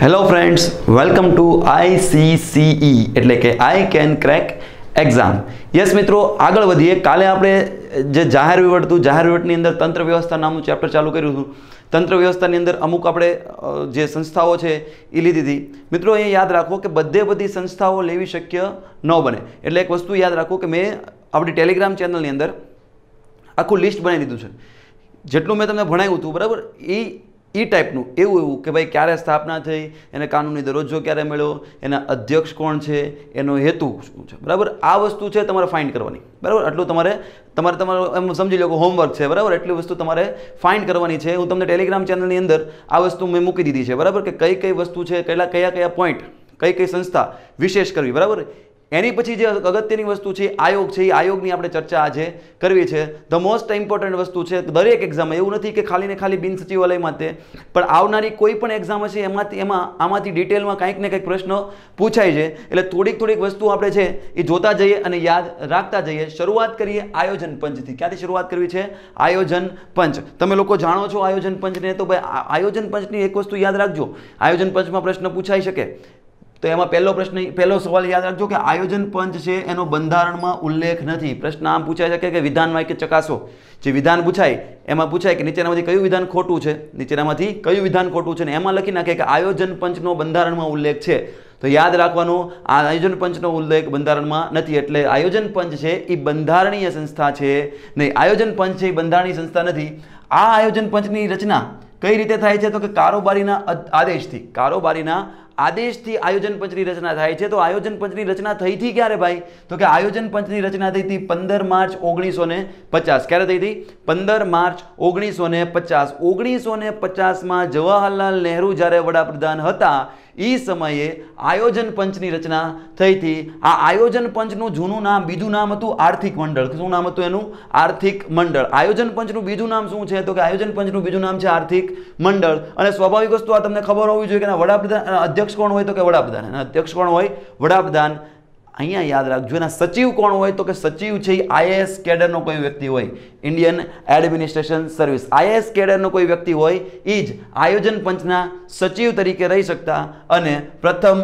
hello friends welcome to ICCE એટલે કે I can crack exam yes મિત્રો આગળ વધીએ કાલે આપણે જે જાહેર વહીવટ હતું જાહેર વહીવટની અંદર તંત્ર વ્યવસ્થા નામનું ચેપ્ટર ચાલુ કર્યું હતું તંત્ર વ્યવસ્થાની અંદર અમુક આપણે જે સંસ્થાઓ છે એ લીધી હતી મિત્રો એ યાદ રાખો કે બધે બધી સંસ્થાઓ લેવી શક્ય ન બને એટલે એક વસ્તુ યાદ રાખો કે મેં આપણી ટેલિગ્રામ ચેનલની અંદર આખું લિસ્ટ બનાવી દીધું છે જેટલું મેં તમને ભણાવ્યું હતું બરાબર એ એ ટાઈપનું એવું એવું કે ભાઈ ક્યારે સ્થાપના થઈ એને કાનૂની દરજ્જો ક્યારે મળ્યો એના અધ્યક્ષ કોણ છે એનો હેતુ શું છે બરાબર આ વસ્તુ છે તમારે ફાઇન્ડ કરવાની બરાબર આટલું તમારે તમારે તમારો એમ સમજી લો કે હોમવર્ક છે બરાબર એટલી વસ્તુ તમારે ફાઇન્ડ કરવાની છે હું તમને ટેલિગ્રામ ચેનલની અંદર આ વસ્તુ મેં મૂકી દીધી છે બરાબર કે કઈ કઈ વસ્તુ છે કયા કયા કયા પોઈન્ટ કઈ કઈ સંસ્થા વિશેષ કરવી બરાબર એની પછી જે અગત્યની વસ્તુ છે આયોગ છે એ આયોગની આપણે ચર્ચા આજે કરવી છે ધ મોસ્ટ ઇમ્પોર્ટન્ટ વસ્તુ છે દરેક એક્ઝામ એવું નથી કે ખાલી ને ખાલી બિન સચિવાલયમાં તે પણ આવનારી કોઈ પણ એક્ઝામ હશે એમાંથી એમાં આમાંથી ડિટેલમાં કંઈક ને કંઈક પ્રશ્ન પૂછાય છે એટલે થોડીક થોડીક વસ્તુ આપણે છે એ જોતા જઈએ અને યાદ રાખતા જઈએ શરૂઆત કરીએ આયોજન પંચથી ક્યાંથી શરૂઆત કરવી છે આયોજન પંચ તમે લોકો જાણો છો આયોજન પંચને તો ભાઈ આયોજન પંચની એક વસ્તુ યાદ રાખજો આયોજન પંચમાં પ્રશ્ન પૂછાઈ શકે તો એમાં પહેલો પ્રશ્ન પહેલો સવાલ યાદ રાખજો કે આયોજન પંચ છે એનો બંધારણમાં ઉલ્લેખ નથી પ્રશ્ન આમ પૂછાય છે કે વિધાનમાં કે ચકાસો જે વિધાન પૂછાય એમાં પૂછાય કે નીચેનામાંથી કયું વિધાન ખોટું છે નીચેનામાંથી કયું વિધાન ખોટું છે ને એમાં લખી નાખે કે આયોજન પંચનો બંધારણમાં ઉલ્લેખ છે તો યાદ રાખવાનો આ આયોજન પંચનો ઉલ્લેખ બંધારણમાં નથી એટલે આયોજન પંચ છે એ બંધારણીય સંસ્થા છે નહીં આયોજન પંચ છે એ બંધારણીય સંસ્થા નથી આ આયોજન પંચની રચના કઈ રીતે થાય છે તો કે કારોબારીના આદેશથી કારોબારીના આદેશથી આયોજન પંચની રચના થાય છે તો આયોજન પંચની રચના થઈ હતી ક્યારે ભાઈ તો કે આયોજન પંચની રચના થઈ હતી પંદર માર્ચ ઓગણીસો ને પચાસ ક્યારે થઈ હતી પંદર માર્ચ ઓગણીસો ને પચાસ ઓગણીસો ને પચાસમાં જવાહરલાલ નહેરુ જ્યારે વડાપ્રધાન હતા એ સમયે આયોજન પંચની રચના થઈ હતી આ આયોજન પંચનું જૂનું નામ બીજું નામ હતું આર્થિક મંડળ શું નામ હતું એનું આર્થિક મંડળ આયોજન પંચનું બીજું નામ શું છે તો કે આયોજન પંચનું બીજું નામ છે આર્થિક મંડળ અને સ્વાભાવિક વસ્તુ આ તમને ખબર હોવી જોઈએ કે વડાપ્રધાન અધ્યક્ષ કોણ હોય તો કે વડાપ્રધાન અધ્યક્ષ કોણ હોય વડાપ્રધાન અહીંયા યાદ રાખજો એના સચિવ કોણ હોય તો કે સચિવ છે એ આઈએએસ કેડરનો કોઈ વ્યક્તિ હોય ઇન્ડિયન એડમિનિસ્ટ્રેશન સર્વિસ આઈએએસ કેડરનો કોઈ વ્યક્તિ હોય એ જ આયોજન પંચના સચિવ તરીકે રહી શકતા અને પ્રથમ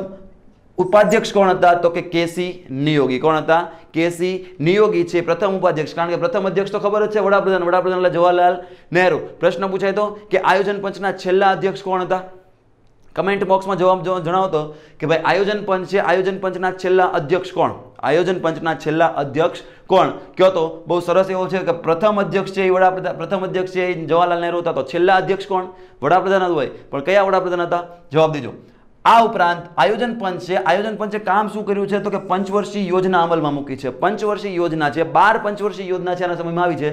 ઉપાધ્યક્ષ કોણ હતા તો કે કેસી નિયોગી કોણ હતા કેસી નિયોગી છે પ્રથમ ઉપાધ્યક્ષ કારણ કે પ્રથમ અધ્યક્ષ તો ખબર જ છે વડાપ્રધાન વડાપ્રધાન જવાહરલાલ નહેરુ પ્રશ્ન પૂછાય તો કે આયોજન પંચના છેલ્લા અધ્યક્ષ કોણ હતા કમેન્ટ બોક્સમાં જવાબ જણાવો તો કે ભાઈ આયોજન પંચ છે આયોજન પંચના છેલ્લા અધ્યક્ષ કોણ આયોજન પંચના છેલ્લા અધ્યક્ષ કોણ કયો તો બહુ સરસ એવો છે કે પ્રથમ અધ્યક્ષ છે એ વડાપ્રધાન પ્રથમ અધ્યક્ષ છે એ જવાહરલાલ નહેરુ હતા તો છેલ્લા અધ્યક્ષ કોણ વડાપ્રધાન જ હોય પણ કયા વડાપ્રધાન હતા જવાબ દેજો આ ઉપરાંત આયોજન પંચ છે આયોજન પંચે કામ શું કર્યું છે તો કે પંચવર્ષીય યોજના અમલમાં મૂકી છે પંચવર્ષીય યોજના છે બાર પંચવર્ષીય યોજના છે આના સમયમાં આવી છે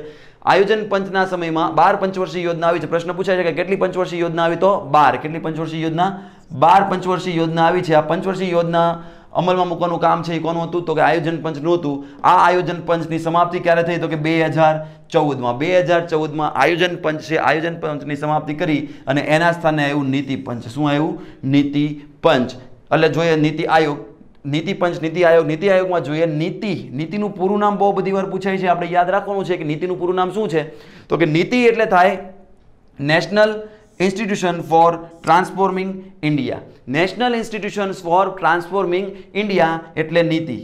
આયોજન પંચના સમયમાં બાર પંચવર્ષીય યોજના આવી છે પ્રશ્ન પૂછાય છે કે કેટલી પંચવર્ષીય યોજના આવી તો બાર કેટલી પંચવર્ષીય યોજના બાર પંચવર્ષીય યોજના આવી છે આ પંચવર્ષીય યોજના અમલમાં મૂકવાનું કામ છે એ કોનું હતું તો કે આયોજન પંચનું હતું આ આયોજન પંચની સમાપ્તિ ક્યારે થઈ તો કે બે હજાર ચૌદમાં બે હજાર ચૌદમાં આયોજન પંચ છે આયોજન પંચની સમાપ્તિ કરી અને એના સ્થાને આવ્યું નીતિ પંચ શું આવ્યું નીતિ પંચ એટલે જોઈએ નીતિ આયોગ નીતિ પંચ નીતિ આયોગ નીતિ આયોગમાં જોઈએ નીતિ નીતિનું પૂરું નામ બહુ બધી વાર પૂછાય છે આપણે યાદ રાખવાનું છે કે નીતિનું પૂરું નામ શું છે તો કે નીતિ એટલે થાય national institution for transforming India national institutions for transforming India એટલે નીતિ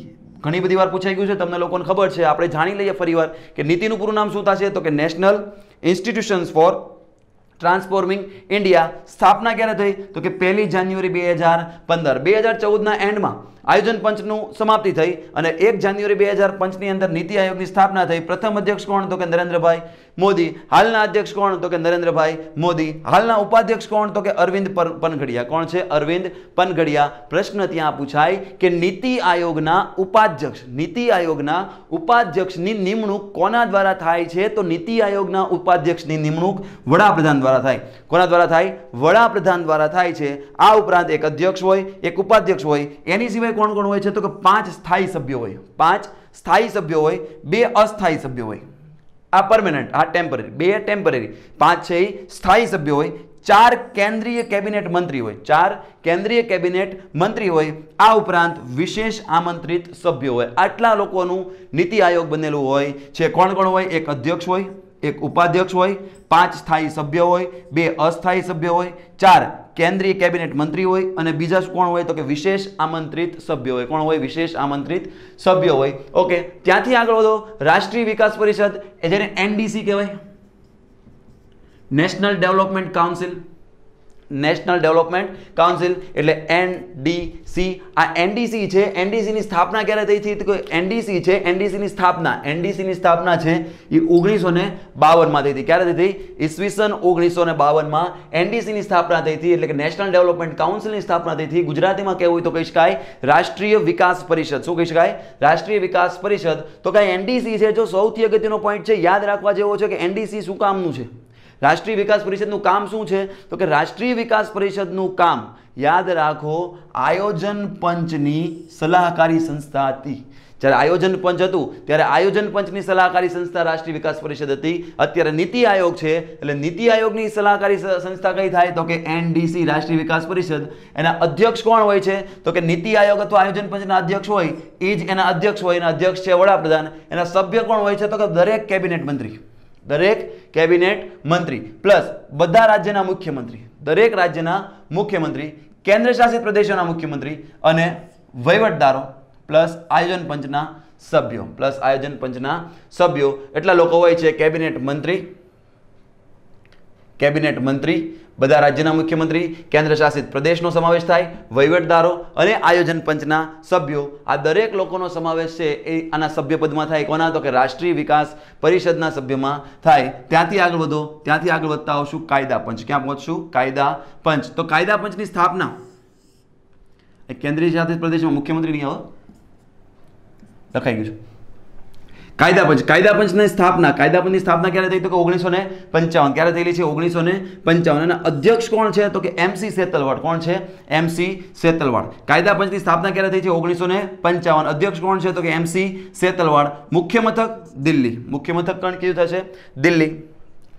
ઘણી બધી વાર પૂછાઈ ગયું છે તમને લોકોને ખબર છે આપણે જાણી લઈએ ફરીવાર કે નીતિનું પૂરું નામ શું થશે તો કે national institutions for transforming India સ્થાપના ક્યારે થઈ તો કે પહેલી જાન્યુઆરી બે હજાર પંદર બે હજાર ચૌદના એન્ડમાં આયોજન પંચનું સમાપ્તિ થઈ અને એક જાન્યુઆરી બે હજાર પંચની અંદર નીતિ આયોગની સ્થાપના થઈ પ્રથમ અધ્યક્ષ કોણ તો કે નરેન્દ્રભાઈ મોદી હાલના અધ્યક્ષ કોણ તો કે નરેન્દ્રભાઈ મોદી હાલના ઉપાધ્યક્ષ કોણ તો કે અરવિંદ પનઘડિયા કોણ છે અરવિંદ પનઘડિયા પ્રશ્ન ત્યાં પૂછાય કે નીતિ આયોગના ઉપાધ્યક્ષ નીતિ આયોગના ઉપાધ્યક્ષની નિમણૂક કોના દ્વારા થાય છે તો નીતિ આયોગના ઉપાધ્યક્ષની નિમણૂક વડાપ્રધાન દ્વારા થાય કોના દ્વારા થાય વડાપ્રધાન દ્વારા થાય છે આ ઉપરાંત એક અધ્યક્ષ હોય એક ઉપાધ્યક્ષ હોય એની સિવાય કોણ કોણ હોય છે તો કે પાંચ સ્થાયી સભ્યો હોય પાંચ સ્થાયી સભ્યો હોય બે અસ્થાયી સભ્યો હોય આ પરમેનન્ટ આ ટેમ્પરરી બે ટેમ્પરરી પાંચ છે એ સ્થાયી સભ્યો હોય ચાર કેન્દ્રીય કેબિનેટ મંત્રી હોય ચાર કેન્દ્રીય કેબિનેટ મંત્રી હોય આ ઉપરાંત વિશેષ આમંત્રિત સભ્યો હોય આટલા લોકોનું નીતિ આયોગ બનેલું હોય છે કોણ કોણ હોય એક અધ્યક્ષ હોય એક ઉપાધ્યક્ષ હોય પાંચ સ્થાયી સભ્ય હોય બે અસ્થાયી સભ્ય હોય ચાર કેન્દ્રીય કેબિનેટ મંત્રી હોય અને બીજા કોણ હોય તો કે વિશેષ આમંત્રિત સભ્ય હોય કોણ હોય વિશેષ આમંત્રિત સભ્ય હોય ઓકે ત્યાંથી આગળ વધો રાષ્ટ્રીય વિકાસ પરિષદ એ જેને એનડીસી કહેવાય national development council national development council એટલે એનડીસી આ એનડીસી છે એનડીસીની સ્થાપના ક્યારે થઈ હતી તો એનડીસી છે એનડીસીની સ્થાપના એનડીસીની સ્થાપના છે એ ઓગણીસો ને બાવનમાં થઈ હતી ક્યારે થઈ હતી ઈસવીસન ઓગણીસો ને બાવનમાં એનડીસીની સ્થાપના થઈ હતી એટલે કે નેશનલ ડેવલપમેન્ટ કાઉન્સિલની સ્થાપના થઈ હતી ગુજરાતીમાં કહેવું હોય તો કહી શકાય રાષ્ટ્રીય વિકાસ પરિષદ શું કહી શકાય રાષ્ટ્રીય વિકાસ પરિષદ તો કાંઈ એનડીસી છે જો સૌથી અગત્યનો પોઈન્ટ છે યાદ રાખવા જેવો છે કે એનડીસી શું કામનું છે રાષ્ટ્રીય વિકાસ પરિષદનું કામ શું છે તો કે રાષ્ટ્રીય વિકાસ પરિષદનું કામ યાદ રાખો આયોજન પંચની સલાહકારી સંસ્થા હતી જ્યારે આયોજન પંચ હતું ત્યારે આયોજન પંચની સલાહકારી સંસ્થા રાષ્ટ્રીય વિકાસ પરિષદ હતી અત્યારે નીતિ આયોગ છે એટલે નીતિ આયોગની સલાહકારી સંસ્થા કઈ થાય તો કે એનડીસી રાષ્ટ્રીય વિકાસ પરિષદ એના અધ્યક્ષ કોણ હોય છે તો કે નીતિ આયોગ અથવા આયોજન પંચના અધ્યક્ષ હોય એ જ એના અધ્યક્ષ હોય એના અધ્યક્ષ છે વડાપ્રધાન એના સભ્ય કોણ હોય છે તો કે દરેક કેબિનેટ મંત્રી દરેક કેબિનેટ મંત્રી પ્લસ બધા રાજ્યના મુખ્યમંત્રી દરેક રાજ્યના મુખ્યમંત્રી કેન્દ્ર શાસિત પ્રદેશોના મુખ્યમંત્રી અને વહીવટદારો પ્લસ આયોજન પંચના સભ્યો પ્લસ આયોજન પંચના સભ્યો એટલા લોકો હોય છે કેબિનેટ મંત્રી કેબિનેટ મંત્રી બધા રાજ્યના મુખ્યમંત્રી કેન્દ્રશાસિત પ્રદેશનો સમાવેશ થાય વહીવટદારો અને આયોજન પંચના સભ્યો આ દરેક લોકોનો સમાવેશ છે એ આના સભ્યપદમાં થાય કોના તો કે રાષ્ટ્રીય વિકાસ પરિષદના સભ્યમાં થાય ત્યાંથી આગળ વધો ત્યાંથી આગળ વધતા આવશું કાયદા પંચ ક્યાં પહોંચશું કાયદા પંચ તો કાયદા પંચની સ્થાપના કેન્દ્રીય શાસિત પ્રદેશમાં મુખ્યમંત્રી નહીં આવો લખાઈ ગયું છે કાયદા પંચ કાયદા પંચની સ્થાપના કાયદા પંચની સ્થાપના ક્યારે થઈ તો કે ઓગણીસો ને પંચાવન ક્યારે થયેલી છે ઓગણીસો ને પંચાવન અને અધ્યક્ષ કોણ છે તો કે એમસી સેતલવાડ કોણ છે એમસી સેતલવાડ કાયદા પંચની સ્થાપના ક્યારે થઈ છે ઓગણીસો ને પંચાવન અધ્યક્ષ કોણ છે તો કે એમસી સેતલવાડ મુખ્ય મથક દિલ્હી મુખ્ય મથક કોણ કયું થશે દિલ્હી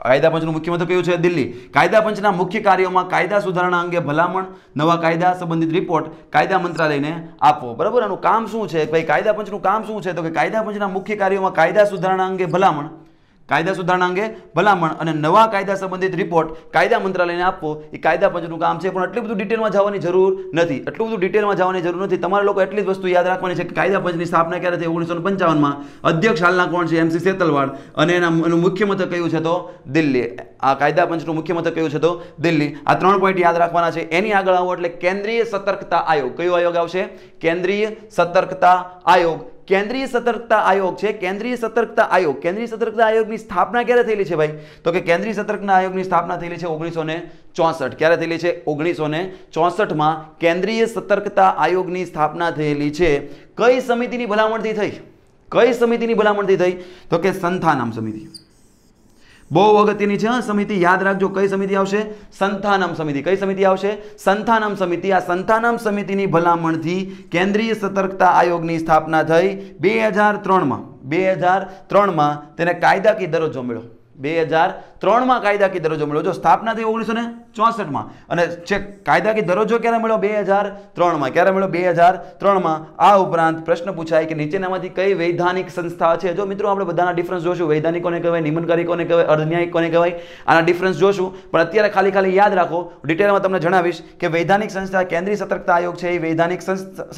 કાયદા પંચનું મુખ્ય મથક કયું છે દિલ્હી કાયદા પંચના મુખ્ય કાર્યોમાં કાયદા સુધારણા અંગે ભલામણ નવા કાયદા સંબંધિત રિપોર્ટ કાયદા મંત્રાલયને આપવો બરાબર એનું કામ શું છે ભાઈ કાયદા પંચનું કામ શું છે તો કે કાયદા પંચના મુખ્ય કાર્યોમાં કાયદા સુધારણા અંગે ભલામણ કાયદા સુધારણા અંગે ભલામણ અને નવા કાયદા સંબંધિત રિપોર્ટ કાયદા મંત્રાલયને આપવો એ કાયદા પંચનું કામ છે પણ એટલું બધું ડિટેલમાં જવાની જરૂર નથી એટલું બધું ડિટેલમાં જવાની જરૂર નથી તમારે લોકો એટલી જ વસ્તુ યાદ રાખવાની છે કે કાયદા પંચની સ્થાપના ક્યારે થઈ ઓગણીસો પંચાવનમાં અધ્યક્ષ હાલના કોણ છે એમસી સેતલવાડ અને એના મુખ્ય મથક કયું છે તો દિલ્હી આ કાયદા પંચનું મુખ્ય મથક કયું છે તો દિલ્હી આ ત્રણ પોઈન્ટ યાદ રાખવાના છે એની આગળ આવો એટલે કેન્દ્રીય સતર્કતા આયોગ કયો આયોગ આવશે કેન્દ્રીય સતર્કતા આયોગ કેન્દ્રીય સતર્કતા આયોગ છે કેન્દ્રીય સતર્કતા આયોગ કેન્દ્રીય સતર્કતા આયોગની સ્થાપના ક્યારે થયેલી છે ભાઈ તો કે કેન્દ્રીય સતર્કતા આયોગની સ્થાપના થયેલી છે ઓગણીસો ચોસઠ ક્યારે થયેલી છે ઓગણીસો ને ચોસઠમાં કેન્દ્રીય સતર્કતા આયોગની સ્થાપના થયેલી છે કઈ સમિતિની ભલામણથી થઈ કઈ સમિતિની ભલામણથી થઈ તો કે સંથાનામ સમિતિ બહુ અગત્યની છે સમિતિ યાદ રાખજો કઈ સમિતિ આવશે સંથાનામ સમિતિ કઈ સમિતિ આવશે સંથાનામ સમિતિ આ સંથાનામ સમિતિની ભલામણથી કેન્દ્રીય સતર્કતા આયોગની સ્થાપના થઈ બે હજાર ત્રણમાં બે હજાર ત્રણમાં તેને કાયદાકીય દરજ્જો મળ્યો બે હજાર ત્રણમાં કાયદાકીય દરજ્જો મળ્યો જો સ્થાપના થઈ ઓગણીસો ને ચોસઠમાં અને છે કાયદાકીય દરજ્જો ક્યારે મળ્યો બે હજાર ત્રણમાં ક્યારે મળ્યો બે હજાર ત્રણમાં આ ઉપરાંત પ્રશ્ન પૂછાય કે નીચેનામાંથી કઈ વૈધાનિક સંસ્થા છે જો મિત્રો આપણે બધાના ડિફરન્સ જોશું વૈધાનિકોને કહેવાય નિમનકારી કહેવાય અર્ધન્યાયિક કોને કહેવાય આના ડિફરન્સ જોશું પણ અત્યારે ખાલી ખાલી યાદ રાખો ડિટેલમાં તમને જણાવીશ કે વૈધાનિક સંસ્થા કેન્દ્રીય સતર્કતા આયોગ છે એ વૈધાનિક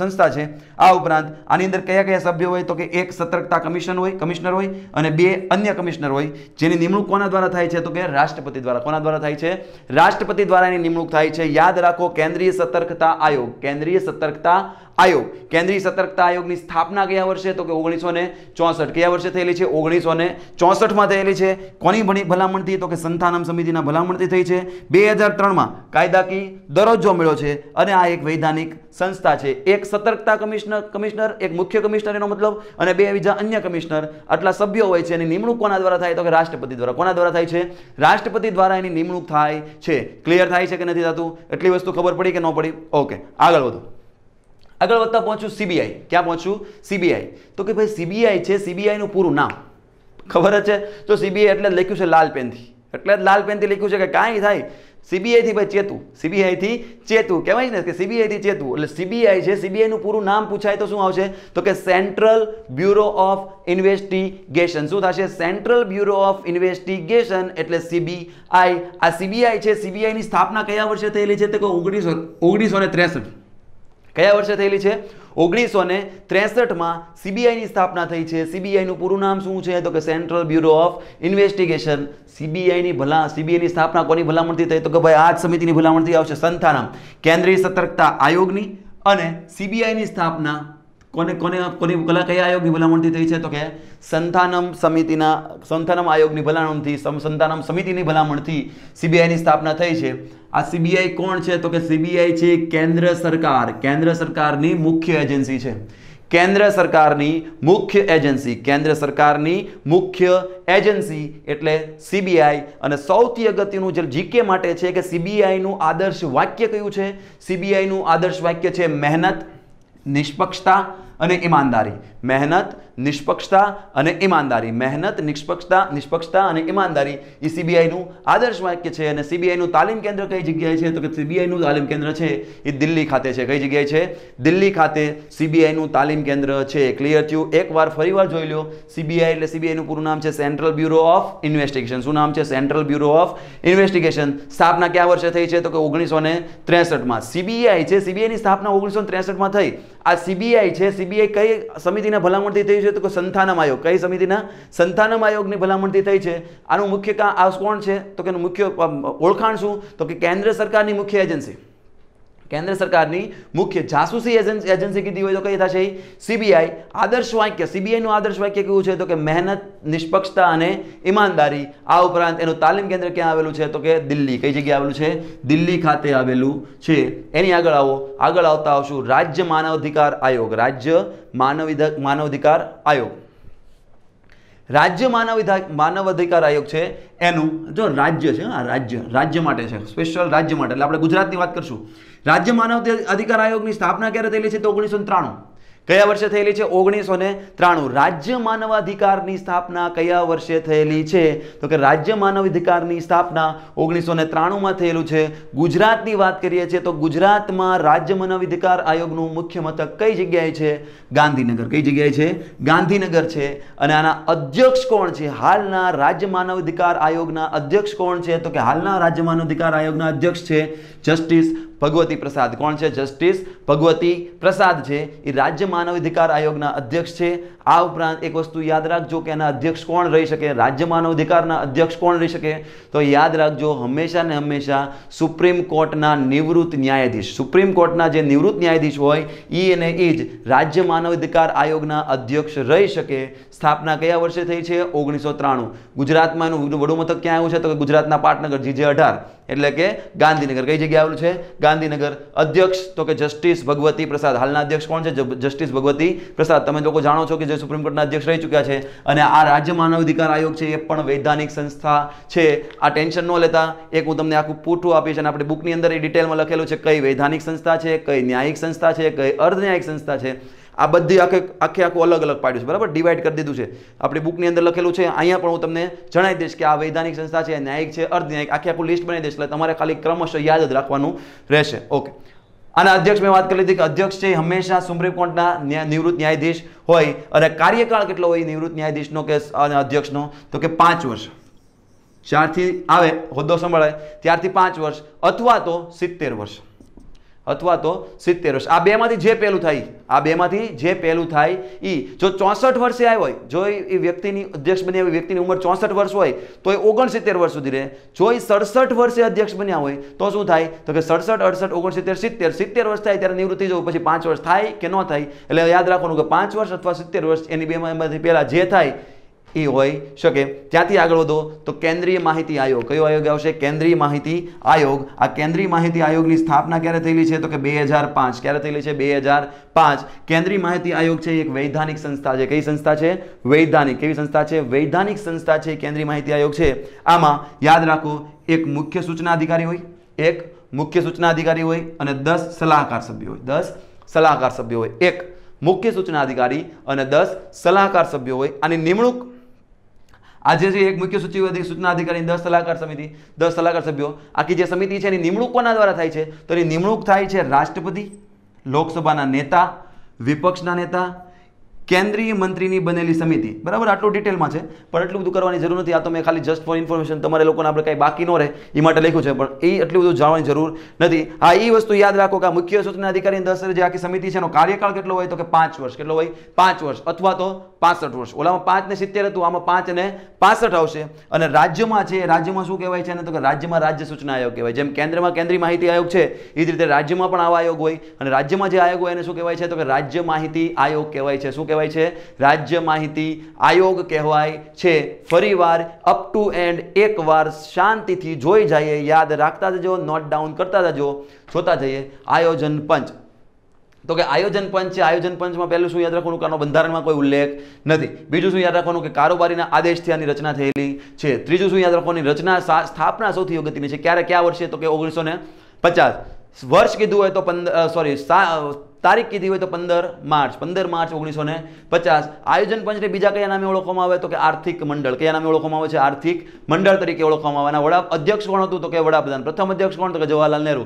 સંસ્થા છે આ ઉપરાંત આની અંદર કયા કયા સભ્યો હોય તો કે એક સતર્કતા કમિશન હોય કમિશનર હોય અને બે અન્ય કમિશનર હોય જેની નિમણૂક કોના દ્વારા થાય થાય છે તો કે રાષ્ટ્રપતિ દ્વારા કોના દ્વારા થાય છે રાષ્ટ્રપતિ દ્વારા એની નિમણૂક થાય છે યાદ રાખો કેન્દ્રીય સતર્કતા આયોગ કેન્દ્રીય સતર્કતા આયોગ કેન્દ્રીય સતર્કતા આયોગની સ્થાપના કયા વર્ષે તો કે ઓગણીસો ને ચોસઠ કયા વર્ષે થયેલી છે ઓગણીસો ને ચોસઠમાં થયેલી છે કોની ભણી ભલામણથી તો કે સંથાનામ સમિતિના ભલામણથી થઈ છે બે હજાર ત્રણમાં કાયદાકી દરજ્જો મળ્યો છે અને આ એક વૈધાનિક સંસ્થા છે એક સતર્કતા કમિશનર કમિશનર એક મુખ્ય કમિશનર એનો મતલબ અને બે બીજા અન્ય કમિશનર આટલા સભ્યો હોય છે એની નિમણૂક કોના દ્વારા થાય તો કે રાષ્ટ્રપતિ દ્વારા કોના દ્વારા થાય છે રાષ્ટ્રપતિ દ્વારા એની નિમણૂક થાય છે ક્લિયર થાય છે કે નથી થતું એટલી વસ્તુ ખબર પડી કે ન પડી ઓકે આગળ વધો આગળ વધતા પહોંચ્યું સીબીઆઈ ક્યાં પહોંચ્યું સીબીઆઈ તો કે ભાઈ સીબીઆઈ છે સીબીઆઈનું પૂરું નામ ખબર જ છે તો સીબીઆઈ એટલે લખ્યું છે લાલ પેનથી એટલે જ લાલ પેનથી લખ્યું છે કે કાંઈ થાય સીબીઆઈથી ભાઈ ચેતું સીબીઆઈથી ચેતું કહેવાય ને કે સીબીઆઈથી ચેતું એટલે સીબીઆઈ છે સીબીઆઈનું પૂરું નામ પૂછાય તો શું આવશે તો કે સેન્ટ્રલ બ્યુરો ઓફ ઇન્વેસ્ટિગેશન શું થશે સેન્ટ્રલ બ્યુરો ઓફ ઇન્વેસ્ટિગેશન એટલે સીબીઆઈ આ સીબીઆઈ છે સીબીઆઈની સ્થાપના કયા વર્ષે થયેલી છે તો કે ઓગણીસો ઓગણીસો ને ત્રેસઠ કયા વર્ષે થયેલી છે ઓગણીસો ને ત્રેસઠમાં સીબીઆઈની સ્થાપના થઈ છે સીબીઆઈનું પૂરું નામ શું છે તો કે સેન્ટ્રલ બ્યુરો ઓફ ઇન્વેસ્ટિગેશન સીબીઆઈની ભલા સીબીઆઈની સ્થાપના કોની ભલામણથી થઈ તો કે ભાઈ આ જ સમિતિની ભલામણથી આવશે સંથાનામ કેન્દ્રીય સતર્કતા આયોગની અને સીબીઆઈની સ્થાપના કોને કોને કોની કલા કયા આયોગની ભલામણથી થઈ છે તો કે સંથાનમ સમિતિના સંથાનમ આયોગની ભલામણથી સંતાનમ સમિતિની ભલામણથી સીબીઆઈની સ્થાપના થઈ છે આ સીબીઆઈ કોણ છે તો કે સીબીઆઈ છે કેન્દ્ર સરકાર કેન્દ્ર સરકારની મુખ્ય એજન્સી છે કેન્દ્ર સરકારની મુખ્ય એજન્સી કેન્દ્ર સરકારની મુખ્ય એજન્સી એટલે સીબીઆઈ અને સૌથી અગત્યનું જે જીકે માટે છે કે સીબીઆઈનું આદર્શ વાક્ય કયું છે સીબીઆઈનું આદર્શ વાક્ય છે મહેનત નિષ્પક્ષતા અને ઈમાનદારી મહેનત નિષ્પક્ષતા અને ઈમાનદારી મહેનત નિષ્પક્ષતા નિષ્પક્ષતા અને ઈમાનદારી એ સીબીઆઈનું આદર્શ વાક્ય છે અને સીબીઆઈનું તાલીમ કેન્દ્ર કઈ જગ્યાએ છે તો કે સીબીઆઈનું તાલીમ કેન્દ્ર છે એ દિલ્હી ખાતે છે કઈ જગ્યાએ છે દિલ્હી ખાતે સીબીઆઈનું તાલીમ કેન્દ્ર છે ક્લિયર થયું એક એકવાર ફરીવાર જોઈ લો સીબીઆઈ એટલે સીબીઆઈનું પૂરું નામ છે સેન્ટ્રલ બ્યુરો ઓફ ઇન્વેસ્ટિગેશન શું નામ છે સેન્ટ્રલ બ્યુરો ઓફ ઇન્વેસ્ટિગેશન સ્થાપના ક્યાં વર્ષે થઈ છે તો કે ઓગણીસો ને ત્રેસઠમાં સીબીઆઈ છે સીબીઆઈની સ્થાપના ઓગણીસો ત્રેસઠમાં થઈ આ સીબીઆઈ છે સીબીઆઈ કઈ સમિતિ સમિતિના ભલામણથી થઈ છે તો કે સંથાનમ આયોગ કઈ સમિતિના સંથાનમ આયોગની ભલામણથી થઈ છે આનું મુખ્ય કા આ કોણ છે તો કે મુખ્ય ઓળખાણ શું તો કે કેન્દ્ર સરકારની મુખ્ય એજન્સી કેન્દ્ર સરકારની મુખ્ય જાસૂસી એજન્સી કીધી હોય તો કઈ થશે સીબીઆઈ આદર્શ વાક્ય સીબીઆઈનું આદર્શ વાક્ય કેવું છે તો કે મહેનત નિષ્પક્ષતા અને ઈમાનદારી આ ઉપરાંત એનું તાલીમ કેન્દ્ર ક્યાં આવેલું છે તો કે દિલ્હી કઈ જગ્યાએ આવેલું છે દિલ્હી ખાતે આવેલું છે એની આગળ આવો આગળ આવતા આવશું રાજ્ય માનવ અધિકાર આયોગ રાજ્ય માનવ માનવ અધિકાર આયોગ રાજ્ય માનવ માનવ અધિકાર આયોગ છે એનું જો રાજ્ય છે આ રાજ્ય રાજ્ય માટે છે સ્પેશિયલ રાજ્ય માટે એટલે આપણે ગુજરાતની વાત કરશું રાજ્ય માનવ અધિકાર આયોગની સ્થાપના ક્યારે થયેલી છે તો ઓગણીસો ત્રાણું કયા વર્ષે થયેલી છે ઓગણીસો ને ત્રાણું રાજ્ય માનવાધિકારની સ્થાપના કયા વર્ષે થયેલી છે તો કે રાજ્ય માનવાધિકારની સ્થાપના ઓગણીસો ને ત્રાણુંમાં થયેલું છે ગુજરાતની વાત કરીએ છીએ તો ગુજરાતમાં રાજ્ય માનવાધિકાર આયોગનું મુખ્ય મથક કઈ જગ્યાએ છે ગાંધીનગર કઈ જગ્યાએ છે ગાંધીનગર છે અને આના અધ્યક્ષ કોણ છે હાલના રાજ્ય માનવાધિકાર આયોગના અધ્યક્ષ કોણ છે તો કે હાલના રાજ્ય માનવાધિકાર આયોગના અધ્યક્ષ છે જસ્ટિસ ભગવતી પ્રસાદ કોણ છે જસ્ટિસ ભગવતી પ્રસાદ છે એ રાજ્ય માનવ અધિકાર આયોગના અધ્યક્ષ છે આ ઉપરાંત એક વસ્તુ યાદ રાખજો કે એના અધ્યક્ષ કોણ રહી શકે રાજ્ય માનવ અધિકારના અધ્યક્ષ કોણ રહી શકે તો યાદ રાખજો હંમેશા ને હંમેશા સુપ્રીમ કોર્ટના નિવૃત્ત ન્યાયાધીશ સુપ્રીમ કોર્ટના જે નિવૃત્ત ન્યાયાધીશ હોય એ અને એ જ રાજ્ય માનવ અધિકાર આયોગના અધ્યક્ષ રહી શકે સ્થાપના કયા વર્ષે થઈ છે ઓગણીસો ત્રાણું ગુજરાતમાં એનું વડું મથક ક્યાં આવ્યું છે તો ગુજરાતના પાટનગર જીજે અઢાર એટલે કે ગાંધીનગર કઈ જગ્યાએ આવેલું છે ગાંધીનગર અધ્યક્ષ તો કે જસ્ટિસ ભગવતી પ્રસાદ હાલના અધ્યક્ષ કોણ છે જસ્ટિસ ભગવતી પ્રસાદ તમે લોકો જાણો છો કે જે સુપ્રીમ કોર્ટના અધ્યક્ષ રહી ચૂક્યા છે અને આ રાજ્ય માનવ અધિકાર આયોગ છે એ પણ વૈધાનિક સંસ્થા છે આ ટેન્શન ન લેતા એક હું તમને આખું પૂઠું આપીશ અને આપણે બુકની અંદર એ ડિટેલમાં લખેલું છે કઈ વૈધાનિક સંસ્થા છે કઈ ન્યાયિક સંસ્થા છે કઈ અર્ધ ન્યાયિક સંસ્થા છે આ બધી આખે આખે આખું અલગ અલગ પાડ્યું છે બરાબર ડિવાઈડ કરી દીધું છે આપણી બુકની અંદર લખેલું છે અહીંયા પણ હું તમને જણાવી દઈશ કે આ વૈધાનિક સંસ્થા છે ન્યાયિક છે અર્ધ ન્યાયિક આખી આખું લિસ્ટ બનાવી દઈશ એટલે તમારે ખાલી ક્રમશ યાદ જ રાખવાનું રહેશે ઓકે અને અધ્યક્ષ મેં વાત કરી હતી કે અધ્યક્ષ છે હંમેશા સુપ્રીમ કોર્ટના નિવૃત્ત ન્યાયાધીશ હોય અને કાર્યકાળ કેટલો હોય નિવૃત્ત ન્યાયાધીશનો કે અને અધ્યક્ષનો તો કે પાંચ વર્ષ જ્યારથી આવે હોદ્દો સંભળાય ત્યારથી પાંચ વર્ષ અથવા તો સિત્તેર વર્ષ અથવા તો સિત્તેર વર્ષ આ બેમાંથી જે પહેલું થાય આ બેમાંથી જે પહેલું થાય એ જો ચોસઠ વર્ષે આવ્યો હોય જો એ વ્યક્તિની અધ્યક્ષ બની હોય વ્યક્તિની ઉંમર ચોસઠ વર્ષ હોય તો એ ઓગણસિત્તેર વર્ષ સુધી રહે જો એ સડસઠ વર્ષે અધ્યક્ષ બન્યા હોય તો શું થાય તો કે સડસઠ અડસઠ ઓગણસિત્તેર સિત્તેર સિત્તેર વર્ષ થાય ત્યારે નિવૃત્તિ જવું પછી પાંચ વર્ષ થાય કે ન થાય એટલે યાદ રાખવાનું કે પાંચ વર્ષ અથવા સિત્તેર વર્ષ એની બેમાંથી પહેલાં જે થાય એ હોય શકે ત્યાંથી આગળ વધો તો કેન્દ્રીય માહિતી આયોગ કયો આયોગ આવશે કેન્દ્રીય માહિતી આયોગ આ કેન્દ્રીય માહિતી આયોગની સ્થાપના ક્યારે થયેલી છે તો કે બે હજાર પાંચ ક્યારે થયેલી છે બે હજાર પાંચ કેન્દ્રીય માહિતી આયોગ છે એક વૈધાનિક સંસ્થા છે કઈ સંસ્થા છે વૈધાનિક કેવી સંસ્થા છે વૈધાનિક સંસ્થા છે કેન્દ્રીય માહિતી આયોગ છે આમાં યાદ રાખો એક મુખ્ય સૂચના અધિકારી હોય એક મુખ્ય સૂચના અધિકારી હોય અને દસ સલાહકાર સભ્યો હોય દસ સલાહકાર સભ્યો હોય એક મુખ્ય સૂચના અધિકારી અને દસ સલાહકાર સભ્યો હોય આની નિમણૂક આજે જે એક મુખ્ય સચિવ સૂચના અધિકારી દસ સલાહકાર સમિતિ દસ સલાહકાર સભ્યો આખી જે સમિતિ છે એની નિમણૂક કોના દ્વારા થાય છે તો એની નિમણૂક થાય છે રાષ્ટ્રપતિ લોકસભાના નેતા વિપક્ષના નેતા કેન્દ્રીય મંત્રીની બનેલી સમિતિ બરાબર આટલું ડિટેલમાં છે પણ એટલું બધું કરવાની જરૂર નથી આ તો મેં ખાલી જસ્ટ ફોર ઇન્ફોર્મેશન તમારે લોકોને આપણે કાંઈ બાકી ન રહે એ માટે લખ્યું છે પણ એ એટલું બધું જાણવાની જરૂર નથી આ એ વસ્તુ યાદ રાખો કે મુખ્ય સૂચના અધિકારી દસ જે આખી સમિતિ છે એનો કાર્યકાળ કેટલો હોય તો કે પાંચ વર્ષ કેટલો હોય પાંચ વર્ષ અથવા તો પાસઠ વર્ષ ઓલામાં પાંચ ને સિત્તેર હતું આમાં પાંચ ને પાસઠ આવશે અને રાજ્યમાં છે રાજ્યમાં શું કહેવાય છે ને તો કે રાજ્યમાં રાજ્ય સૂચના આયોગ કહેવાય જેમ કેન્દ્રમાં કેન્દ્રીય માહિતી આયોગ છે એ જ રીતે રાજ્યમાં પણ આવા આયોગ હોય અને રાજ્યમાં જે આયોગ હોય એને શું કહેવાય છે તો કે રાજ્ય માહિતી આયોગ કહેવાય છે શું કહેવાય કહેવાય છે રાજ્ય માહિતી આયોગ કહેવાય છે ફરી વાર અપ ટુ એન્ડ એક વાર શાંતિથી જોઈ જઈએ યાદ રાખતા જજો નોટ ડાઉન કરતા જજો જોતા જઈએ આયોજન પંચ તો કે આયોજન પંચ છે આયોજન પંચમાં પહેલું શું યાદ રાખવાનું કાનો બંધારણમાં કોઈ ઉલ્લેખ નથી બીજું શું યાદ રાખવાનું કે કારોબારીના આદેશથી આની રચના થયેલી છે ત્રીજું શું યાદ રાખવાની રચના સ્થાપના સૌથી અગત્યની છે ક્યારે કયા વર્ષે તો કે ઓગણીસો પચાસ વર્ષ કીધું હોય તો પંદર સોરી તારીખ કીધી હોય તો પંદર માર્ચ પંદર માર્ચ ઓગણીસો ને પચાસ આયોજન પંચને બીજા કયા નામે ઓળખવામાં આવે તો કે આર્થિક મંડળ કયા નામે ઓળખવામાં આવે છે આર્થિક મંડળ તરીકે ઓળખવામાં આવે અને વડા અધ્યક્ષ કોણ હતું તો કે વડાપ્રધાન પ્રથમ અધ્યક્ષ કોણ તો કે જવાહરલાલ નહેરુ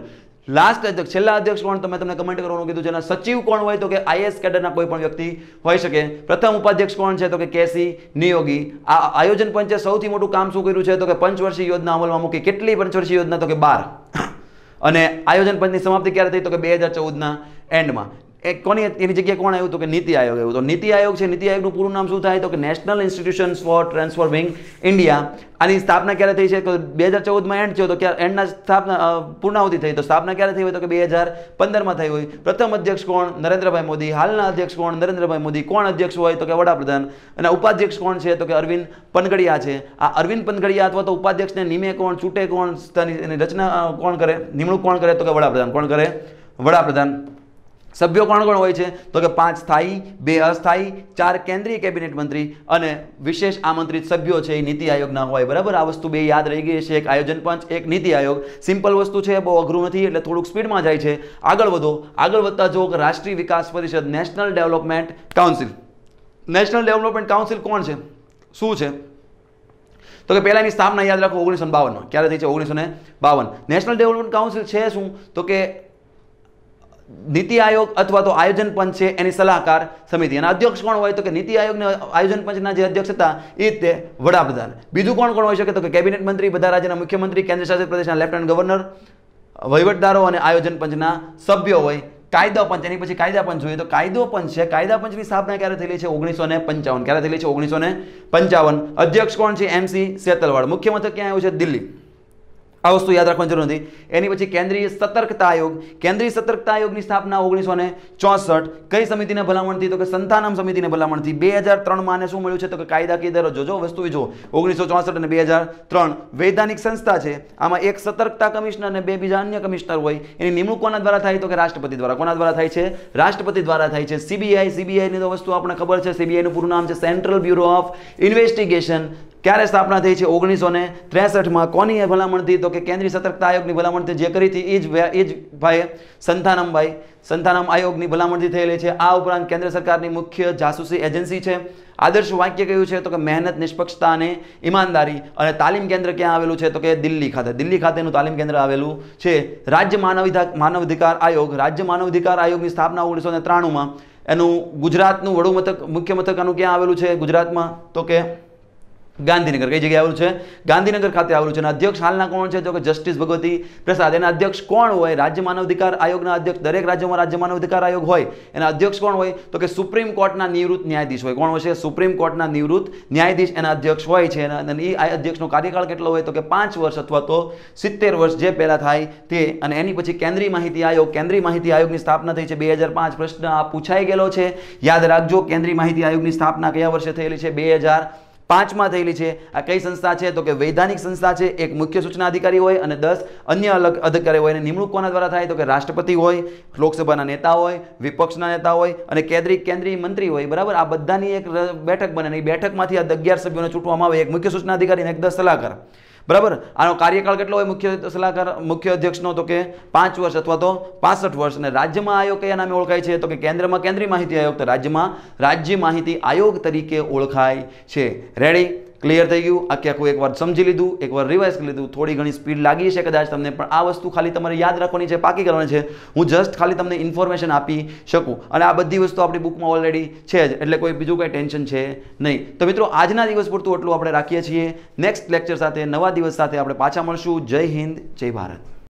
લાસ્ટ અધ્યક્ષ છેલ્લા અધ્યક્ષ કોણ તમે તમને કમેન્ટ કરવાનું કીધું છે સચિવ કોણ હોય તો કે આઈએસ કેડરના કોઈ પણ વ્યક્તિ હોઈ શકે પ્રથમ ઉપાધ્યક્ષ કોણ છે તો કે કેસી નિયોગી આ આયોજન પંચે સૌથી મોટું કામ શું કર્યું છે તો કે પંચવર્ષીય યોજના અમલમાં મૂકી કેટલી પંચવર્ષીય યોજના તો કે બાર અને આયોજન પંચની સમાપ્તિ ક્યારે થઈ તો કે બે હજાર ચૌદના એન્ડમાં એ કોની એની જગ્યાએ કોણ આવ્યું તો કે નીતિ આયોગ આવ્યું તો નીતિ આયોગ છે નીતિ આયોગનું પૂરું નામ શું થાય તો કે national institutions for transforming India આની સ્થાપના ક્યારે થઈ છે તો બે હજાર ચૌદમાં એન્ડ થયો તો ક્યારે એન્ડના સ્થાપના પૂર્ણાવધિ થઈ તો સ્થાપના ક્યારે થઈ હોય તો કે બે હજાર પંદરમાં થઈ હોય પ્રથમ અધ્યક્ષ કોણ નરેન્દ્રભાઈ મોદી હાલના અધ્યક્ષ કોણ નરેન્દ્રભાઈ મોદી કોણ અધ્યક્ષ હોય તો કે વડાપ્રધાન અને ઉપાધ્યક્ષ કોણ છે તો કે અરવિંદ પનગડિયા છે આ અરવિંદ પનગડિયા અથવા તો ઉપાધ્યક્ષને નિમે કોણ છૂટે કોણ એની રચના કોણ કરે નિમણૂક કોણ કરે તો કે વડાપ્રધાન કોણ કરે વડાપ્રધાન સભ્યો કોણ કોણ હોય છે તો કે પાંચ સ્થાયી બે અસ્થાયી ચાર કેન્દ્રીય કેબિનેટ મંત્રી અને વિશેષ આમંત્રિત સભ્યો છે એ નીતિ આયોગના હોય બરાબર આ વસ્તુ બે યાદ રહી ગઈ છે એક આયોજન પંચ એક નીતિ આયોગ સિમ્પલ વસ્તુ છે બહુ અઘરું નથી એટલે થોડુંક સ્પીડમાં જાય છે આગળ વધો આગળ વધતા જો રાષ્ટ્રીય વિકાસ પરિષદ national development council national development council કોણ છે શું છે તો કે પહેલાંની સ્થાપના યાદ રાખો ઓગણીસો બાવનમાં ક્યારે થઈ છે ઓગણીસો બાવન નેશનલ ડેવલપમેન્ટ કાઉન્સિલ છે શું તો કે નીતિ આયોગ અથવા તો આયોજન પંચ છે એની સલાહકાર સમિતિ અને અધ્યક્ષ કોણ હોય તો કે નીતિ આયોગના આયોજન પંચના જે અધ્યક્ષ હતા એ તે વડાપ્રધાન બીજું કોણ કોણ હોઈ શકે તો કેબિનેટ મંત્રી બધા રાજ્યના મુખ્યમંત્રી કેન્દ્ર શાસિત પ્રદેશના લેફ્ટનન્ટ ગવર્નર વહીવટદારો અને આયોજન પંચના સભ્યો હોય કાયદા પંચ એની પછી કાયદા પંચ જોઈએ તો કાયદો પંચ છે કાયદા પંચની સ્થાપના ક્યારે થયેલી છે ઓગણીસો ને પંચાવન ક્યારે થયેલી છે ઓગણીસો ને પંચાવન અધ્યક્ષ કોણ છે એમસી સેતલવાડ મુખ્ય મથક ક્યાં આવ્યું છે દિલ્હી આ વસ્તુ યાદ રાખવાની જરૂર નથી એની પછી કેન્દ્રીય સતર્કતા આયોગ કેન્દ્રીય સતર્કતા આયોગની સ્થાપના ઓગણીસો ને ચોસઠ કઈ સમિતિને ભલામણથી તો કે સંતાનમ સમિતિને ભલામણથી બે હજાર ત્રણમાં આને શું મળ્યું છે તો કે કાયદાકીય દરો જોજો વસ્તુ જો ઓગણીસો ચોસઠ અને બે હજાર ત્રણ વૈધાનિક સંસ્થા છે આમાં એક સતર્કતા કમિશનર અને બે બીજા અન્ય કમિશનર હોય એની નિમણૂક કોના દ્વારા થાય તો કે રાષ્ટ્રપતિ દ્વારા કોના દ્વારા થાય છે રાષ્ટ્રપતિ દ્વારા થાય છે સીબીઆઈ સીબીઆઈની તો વસ્તુ આપણને ખબર છે સીબીઆઈનું પૂરું નામ છે સેન્ટ્રલ બ્યુરો ઓફ ઇન્વેસ્ટિગેશન ક્યારે સ્થાપના થઈ છે ઓગણીસો ને ત્રેસઠમાં કોની ભલામણથી તો કે કેન્દ્રીય સતર્કતા આયોગની ભલામણથી જે કરી હતી એ જ એ જ ભાઈએ સંતાનમભાઈ સંતાનમ આયોગની ભલામણથી થયેલી છે આ ઉપરાંત કેન્દ્ર સરકારની મુખ્ય જાસૂસી એજન્સી છે આદર્શ વાક્ય કહ્યું છે તો કે મહેનત નિષ્પક્ષતા અને ઈમાનદારી અને તાલીમ કેન્દ્ર ક્યાં આવેલું છે તો કે દિલ્હી ખાતે દિલ્હી ખાતેનું તાલીમ કેન્દ્ર આવેલું છે રાજ્ય માનવ માનવ અધિકાર આયોગ રાજ્ય માનવ અધિકાર આયોગની સ્થાપના ઓગણીસો ને ત્રાણુંમાં એનું ગુજરાતનું વડું મથક મુખ્ય મથક આનું ક્યાં આવેલું છે ગુજરાતમાં તો કે ગાંધીનગર કઈ જગ્યાએ આવ્યું છે ગાંધીનગર ખાતે આવેલું છે અને અધ્યક્ષ હાલના કોણ છે તો કે જસ્ટિસ ભગવતી પ્રસાદ એના અધ્યક્ષ કોણ હોય રાજ્ય માનવાધિકાર આયોગના અધ્યક્ષ દરેક રાજ્યમાં રાજ્ય માનવાધિકાર આયોગ હોય એના અધ્યક્ષ કોણ હોય તો કે સુપ્રીમ કોર્ટના નિવૃત્ત ન્યાયાધીશ હોય કોણ હોય છે સુપ્રીમ કોર્ટના નિવૃત્ત ન્યાયાધીશ એના અધ્યક્ષ હોય છે અને એ અધ્યક્ષનો કાર્યકાળ કેટલો હોય તો કે પાંચ વર્ષ અથવા તો સિત્તેર વર્ષ જે પહેલાં થાય તે અને એની પછી કેન્દ્રીય માહિતી આયોગ કેન્દ્રીય માહિતી આયોગની સ્થાપના થઈ છે બે હજાર પાંચ પ્રશ્ન આ પૂછાઈ ગયેલો છે યાદ રાખજો કેન્દ્રીય માહિતી આયોગની સ્થાપના કયા વર્ષે થયેલી છે બે હજાર પાંચમાં થયેલી છે આ કઈ સંસ્થા છે તો કે વૈધાનિક સંસ્થા છે એક મુખ્ય સૂચના અધિકારી હોય અને દસ અન્ય અલગ અધિકારી હોય અને નિમણૂક કોના દ્વારા થાય તો કે રાષ્ટ્રપતિ હોય લોકસભાના નેતા હોય વિપક્ષના નેતા હોય અને કેન્દ્રીય કેન્દ્રીય મંત્રી હોય બરાબર આ બધાની એક બેઠક બને અને એ બેઠકમાંથી આ અગિયાર સભ્યોને ચૂંટવામાં આવે એક મુખ્ય સૂચના અધિકારી અને એક દસ સલાહકાર બરાબર આનો કાર્યકાળ કેટલો હોય મુખ્ય સલાહકાર મુખ્ય અધ્યક્ષનો તો કે પાંચ વર્ષ અથવા તો પાસઠ વર્ષ અને રાજ્યમાં આયોગ કયા નામે ઓળખાય છે તો કે કેન્દ્રમાં કેન્દ્રીય માહિતી આયોગ તો રાજ્યમાં રાજ્ય માહિતી આયોગ તરીકે ઓળખાય છે રેડી ક્લિયર થઈ ગયું આખે આખું એકવાર સમજી લીધું એકવાર રિવાઇઝ કરી લીધું થોડી ઘણી સ્પીડ લાગી છે કદાચ તમને પણ આ વસ્તુ ખાલી તમારે યાદ રાખવાની છે પાકી કરવાની છે હું જસ્ટ ખાલી તમને ઇન્ફોર્મેશન આપી શકું અને આ બધી વસ્તુ આપણી બુકમાં ઓલરેડી છે જ એટલે કોઈ બીજું કંઈ ટેન્શન છે નહીં તો મિત્રો આજના દિવસ પૂરતું એટલું આપણે રાખીએ છીએ નેક્સ્ટ લેક્ચર સાથે નવા દિવસ સાથે આપણે પાછા મળશું જય હિન્દ જય ભારત